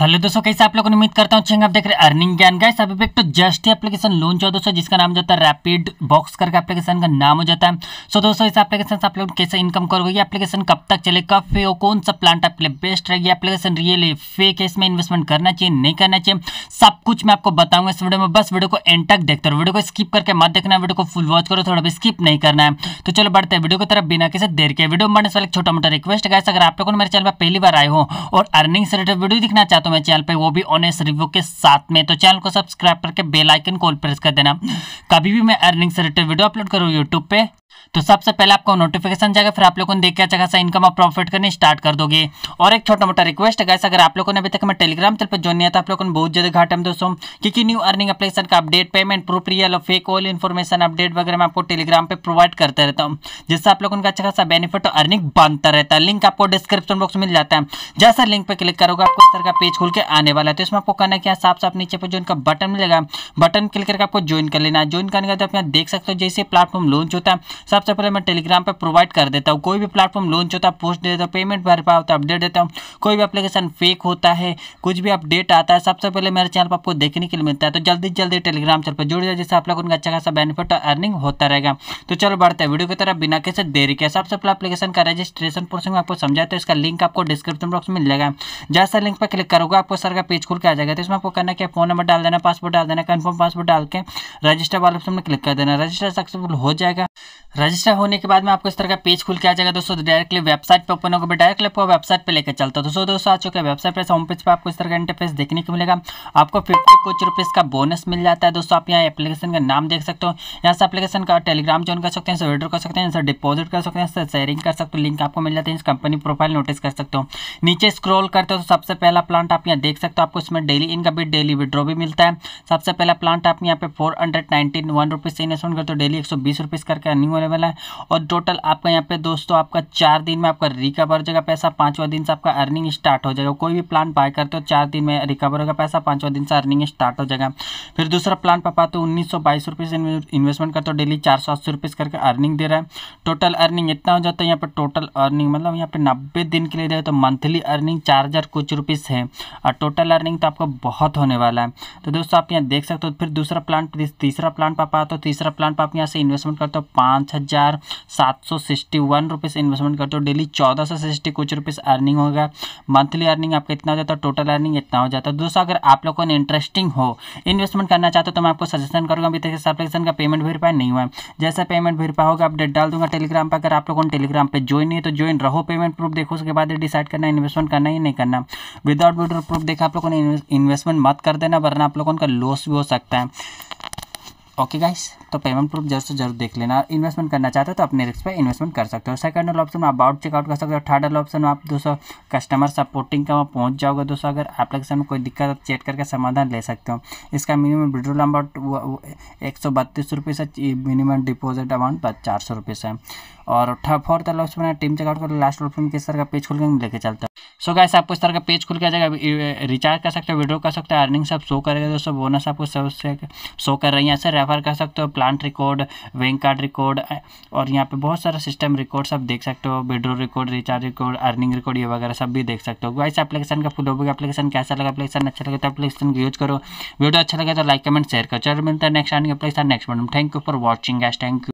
hello दोस्तों कैसे आप लोगों ने उम्मीद करता हूँ चेंगे आप देख रहे अर्निंग ज्ञान गाइस अभी पे तो जस्ट ही एप्लीकेशन लॉन्च हुआ दोस्तों जिसका नाम जाता है रैपिड बॉक्स करके एप्लीकेशन का नाम हो जाता है सो so, दोस्तों इस एप्लीकेशन से आप लोग कैसे इनकम करोगे ये एप्लीकेशन कब तक चले कब फे हो कौन सा प्लांट आपके लिए बेस्ट रहेगी एप्लीकेशन रियल फेक है इसमें इन्वेस्टमेंट करना चाहिए नहीं करना चाहिए सब कुछ मैं आपको बताऊंगा इस वीडियो में बस वीडियो को एंड तक देखते रहो वीडियो को स्किप करके मत देखना वीडियो को फुल वॉच करो थोड़ा भी स्किप नहीं करना है तो चलो बढ़ते वीडियो की तरफ बिना किसी देर के वीडियो बनने से छोटा मोटा रिक्वेस्ट गाइस अगर आप लोगों ने मेरे चैनल पर पहली बार आए हो और अर्निंग से रिलेटेड वीडियो दिखना चाहते तो मेरे चैनल पर वो भी ऑनेस्ट रिव्यू के साथ में तो चैनल को सब्सक्राइब करके बेलाइकन कॉल प्रेस कर देना कभी भी मैं अर्निंग से रिलेटेड वीडियो अपलोड करूँ यूट्यूब पर तो सबसे पहले आपको नोटिफिकेशन जाएगा फिर आप लोगों ने देख के अच्छा खासा इनकम आप प्रॉफिट करने स्टार्ट कर दोगे और एक छोटा मोटा रिक्वेस्ट है अगर आप लोगों ने अभी तक हमें टेलीग्राम चल पर ज्वाइन नहीं था तो आप लोगों ने बहुत ज्यादा घाटा में दोस्तों क्योंकि न्यू अर्निंग एप्लीकेशन का अपडेट पेमेंट प्रूफ रियल और फेक ऑल इन्फॉर्मेशन अपडेट वगैरह मैं आपको टेलीग्राम पर प्रोवाइड करते रहता हूँ जिससे आप लोगों का अच्छा खासा बेनिफिट और अर्निंग बनता रहता है लिंक आपको डिस्क्रिप्शन बॉक्स मिल जाता है जैसा लिंक पर क्लिक करोगे आपको सर का पेज खुल के आने वाला है तो इसमें आपको करना क्या साफ साफ नीचे पर जो इनका बटन मिलेगा बटन क्लिक करके आपको ज्वाइन कर लेना ज्वाइन करने के बाद आप यहाँ देख सकते हो जैसे प्लेटफॉर्म लॉन्च होता है सबसे पहले मैं टेलीग्राम पर प्रोवाइड कर देता हूँ कोई भी प्लेटफॉर्म लॉन्च होता है पोस्ट देता हूँ पेमेंट भर पाया होता है अपडेट देता हूँ कोई भी अपलीकेशन फेक होता है कुछ भी अपडेट आता है सबसे पहले मेरे चैनल पर आपको देखने के लिए मिलता है तो जल्दी जल्दी टेलीग्राम चैनल पर जुड़ जाए जिससे आप लोग उनका अच्छा खासा बेनिफिट और अर्निंग होता रहेगा तो चलो बढ़ते हैं वीडियो की तरफ बिना किसी देरी के सबसे पहले अपलीकेशन का रजिस्ट्रेशन प्रोसेस में आपको समझाते तो हैं इसका लिंक आपको डिस्क्रिप्शन बॉक्स में मिलेगा जैसा लिंक पर क्लिक करोगे आपको सर का पेज खुल के आ जाएगा तो इसमें आपको करना क्या फोन नंबर डाल देना पासवर्ड डाल देना कन्फर्म पासवर्ड डाल के रजिस्टर वाले ऑप्शन में क्लिक कर देना रजिस्टर सक्सेसफुल हो जाएगा रजिस्टर होने के बाद में आपको इस तरह का पेज खुल के आ जाएगा दोस्तों डायरेक्टली वेबसाइट पे ओपन होगा मैं डायरेक्टली आपको वेबसाइट पे लेकर चलता है दोस्तों दोस्तों आ चुके हैं वेबसाइट पर होम पेज पे आपको इस तरह का इंटरफेस देखने को मिलेगा आपको फिफ्टी कुछ रुपीज़ का बोनस मिल जाता है दोस्तों आप यहाँ एप्लीकेशन का नाम देख सकते हो यहाँ से एप्लीकेशन का टेलीग्राम ज्वाइन कर सकते हैं इसे विड्रो कर सकते हैं डिपोजिट कर सकते हैं शेयरिंग कर सकते हो लिंक आपको मिल जाता है इस कंपनी प्रोफाइल नोटिस कर सकते हो नीचे स्क्रॉल करते हो तो सबसे पहला प्लांट आप यहाँ देख सकते हो आपको इसमें डेली इनका भी डेली विड्रो भी मिलता है सबसे पहला प्लांट आप यहाँ पे four hundred nineteen one rupees से इन्वेस्टमेंट करते हो डेली एक सौ बीस रुपीज़ करके अर्निंग अवेलेबल है और टोटल आपका यहाँ पे दोस्तों आपका चार दिन में आपका रिकवर हो जाएगा पैसा पाँचवा दिन से आपका अर्निंग स्टार्ट हो जाएगा कोई भी प्लान बाय करते हो चार दिन में रिकवर होगा पैसा पाँचवा दिन से अर्निंग स्टार्ट हो जाएगा फिर दूसरा प्लान पर पाते उन्नीस सौ बाईस से इन्वेस्टमेंट करते हो डेली चार सौ करके अर्निंग दे रहा है टोटल अर्निंग इतना हो जाता है यहाँ पर टोटल अर्निंग मतलब यहाँ पर नब्बे दिन के लिए दे तो मंथली अर्निंग चार कुछ रुपीज़ है और टोटल अर्निंग तो आपका बहुत होने वाला है तो दोस्तों आप यहाँ देख सकते हो फिर दूसरा प्लान तीसरा प्लान पा पाते हो तीसरा प्लान पर आप यहाँ से इन्वेस्टमेंट करते हो पाँच पाँच हज़ार सात सौ सिक्सटी वन रुपीज़ इन्वेस्टमेंट करते हो डेली चौदह सौ सिक्सटी कुछ रुपीज़ अर्निंग होगा मंथली अर्निंग आपका इतना हो जाता है टोटल अर्निंग इतना हो जाता है दोस्तों अगर आप लोग को इंटरेस्टिंग हो इन्वेस्टमेंट करना चाहते हो तो मैं आपको सजेशन करूँगा अभी तक इस एप्लीकेशन का पेमेंट वेरीफाई नहीं हुआ है पेमेंट पेमेंट वेरीफाई होगा अपडेट डाल दूंगा टेलीग्राम पर अगर आप लोगों ने टेलीग्राम पर ज्वाइन नहीं है तो ज्वाइन रहो पेमेंट प्रूफ देखो उसके बाद डिसाइड करना इन्वेस्टमेंट करना ही नहीं करना विदाउट विड्रो प्रूफ देखा आप लोगों ने इन्वेस्टमेंट मत कर देना वरना आप लोगों का लॉस भी हो सकता है ओके गाइस तो पेमेंट प्रूफ जरूर से जरूर देख लेना इन्वेस्टमेंट करना चाहते हो तो अपने रिस्क पे इन्वेस्टमेंट कर सकते हो सेकंड वाला ऑप्शन आप बाउट चेकआउट कर सकते हो थर्ड वाला ऑप्शन में आप दोस्तों कस्टमर सपोर्टिंग का वहाँ पहुँच जाओगे दोस्तों अगर एप्लीकेशन में कोई दिक्कत आप चेक करके समाधान ले सकते हो इसका मिनिमम विड्रोल अमाउंट एक सौ बत्तीस रुपये से मिनिमम डिपोजिट अमाउंट चार सौ रुपये से और फोर्थ वाला ऑप्शन है टीम चेकआउट कर लास्ट ऑप्शन किस तरह का पेज खुल के लेकर चलते है सो गाइस आपको इस तरह का पेज खुल के आ जाएगा रिचार्ज कर सकते हो विड्रो कर सकते हो अर्निंग सब शो करेगा दोस्तों बोनस आपको सब शो कर रही है सर रेफ़र कर सकते हो plant record bank card record और यहाँ पे बहुत सारा सिस्टम रिकॉर्ड सब देख सकते हो withdraw record recharge record earning record ये वगैरह सब भी देख सकते हो वैसे एप्लीकेशन का फुल होगा एप्लीकेशन कैसा लगा एप्लीकेशन अच्छा लगे तो एप्लीकेशन यूज करो वीडियो अच्छा लगे तो लाइक कमेंट शेयर करो चलो मिलता है नेक्स्ट आने के application next madam thank you for watching guys thank you